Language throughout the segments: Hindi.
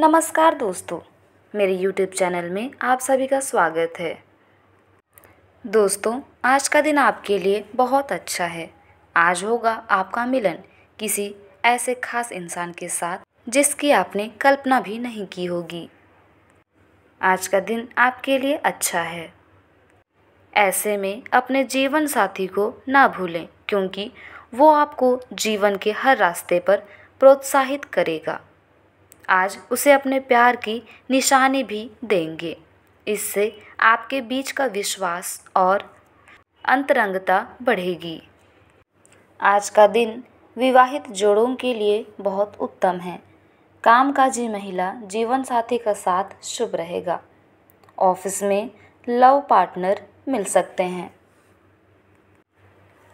नमस्कार दोस्तों मेरे YouTube चैनल में आप सभी का स्वागत है दोस्तों आज का दिन आपके लिए बहुत अच्छा है आज होगा आपका मिलन किसी ऐसे खास इंसान के साथ जिसकी आपने कल्पना भी नहीं की होगी आज का दिन आपके लिए अच्छा है ऐसे में अपने जीवन साथी को ना भूलें क्योंकि वो आपको जीवन के हर रास्ते पर प्रोत्साहित करेगा आज उसे अपने प्यार की निशानी भी देंगे इससे आपके बीच का विश्वास और अंतरंगता बढ़ेगी आज का दिन विवाहित जोड़ों के लिए बहुत उत्तम है कामकाजी महिला जीवन साथी का साथ शुभ रहेगा ऑफिस में लव पार्टनर मिल सकते हैं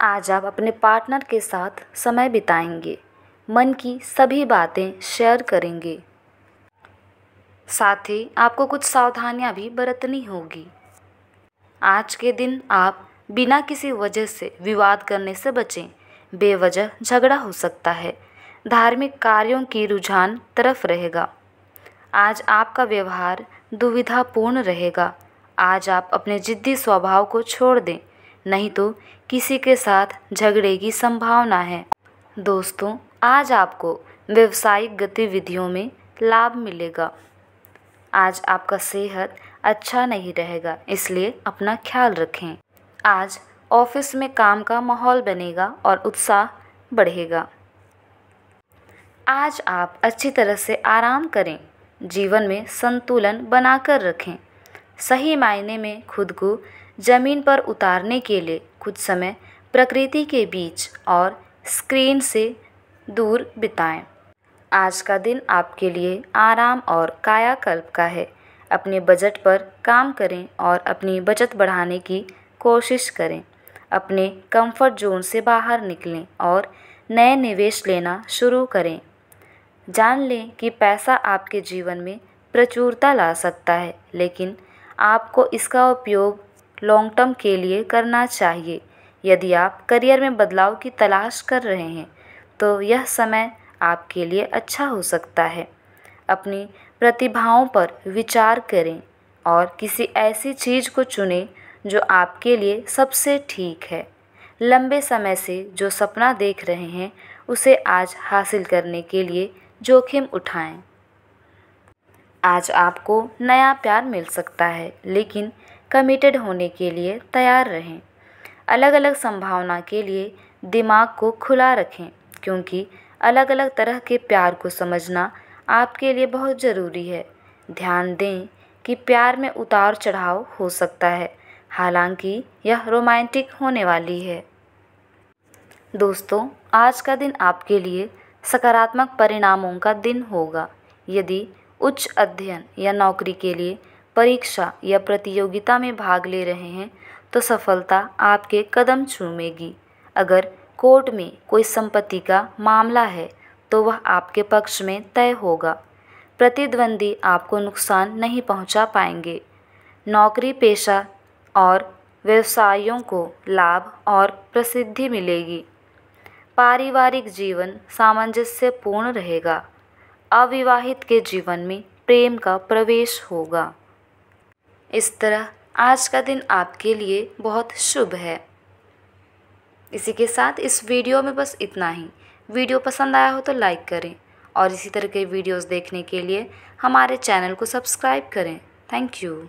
आज आप अपने पार्टनर के साथ समय बिताएंगे मन की सभी बातें शेयर करेंगे साथ ही आपको कुछ सावधानियां भी बरतनी होगी आज के दिन आप बिना किसी वजह से विवाद करने से बचें बेवजह झगड़ा हो सकता है धार्मिक कार्यों की रुझान तरफ रहेगा आज आपका व्यवहार दुविधापूर्ण रहेगा आज आप अपने जिद्दी स्वभाव को छोड़ दें नहीं तो किसी के साथ झगड़े की संभावना है दोस्तों आज आपको व्यवसायिक गतिविधियों में लाभ मिलेगा आज आपका सेहत अच्छा नहीं रहेगा इसलिए अपना ख्याल रखें आज ऑफिस में काम का माहौल बनेगा और उत्साह बढ़ेगा आज आप अच्छी तरह से आराम करें जीवन में संतुलन बनाकर रखें सही मायने में खुद को ज़मीन पर उतारने के लिए कुछ समय प्रकृति के बीच और स्क्रीन से दूर बिताएं आज का दिन आपके लिए आराम और कायाकल्प का है अपने बजट पर काम करें और अपनी बचत बढ़ाने की कोशिश करें अपने कंफर्ट जोन से बाहर निकलें और नए निवेश लेना शुरू करें जान लें कि पैसा आपके जीवन में प्रचुरता ला सकता है लेकिन आपको इसका उपयोग लॉन्ग टर्म के लिए करना चाहिए यदि आप करियर में बदलाव की तलाश कर रहे हैं तो यह समय आपके लिए अच्छा हो सकता है अपनी प्रतिभाओं पर विचार करें और किसी ऐसी चीज़ को चुनें जो आपके लिए सबसे ठीक है लंबे समय से जो सपना देख रहे हैं उसे आज हासिल करने के लिए जोखिम उठाएं। आज आपको नया प्यार मिल सकता है लेकिन कमिटेड होने के लिए तैयार रहें अलग अलग संभावना के लिए दिमाग को खुला रखें क्योंकि अलग अलग तरह के प्यार को समझना आपके लिए बहुत ज़रूरी है ध्यान दें कि प्यार में उतार चढ़ाव हो सकता है हालांकि यह रोमांटिक होने वाली है दोस्तों आज का दिन आपके लिए सकारात्मक परिणामों का दिन होगा यदि उच्च अध्ययन या नौकरी के लिए परीक्षा या प्रतियोगिता में भाग ले रहे हैं तो सफलता आपके कदम चूमेगी अगर कोर्ट में कोई संपत्ति का मामला है तो वह आपके पक्ष में तय होगा प्रतिद्वंदी आपको नुकसान नहीं पहुंचा पाएंगे नौकरी पेशा और व्यवसायियों को लाभ और प्रसिद्धि मिलेगी पारिवारिक जीवन सामंजस्यपूर्ण रहेगा अविवाहित के जीवन में प्रेम का प्रवेश होगा इस तरह आज का दिन आपके लिए बहुत शुभ है इसी के साथ इस वीडियो में बस इतना ही वीडियो पसंद आया हो तो लाइक करें और इसी तरह के वीडियोस देखने के लिए हमारे चैनल को सब्सक्राइब करें थैंक यू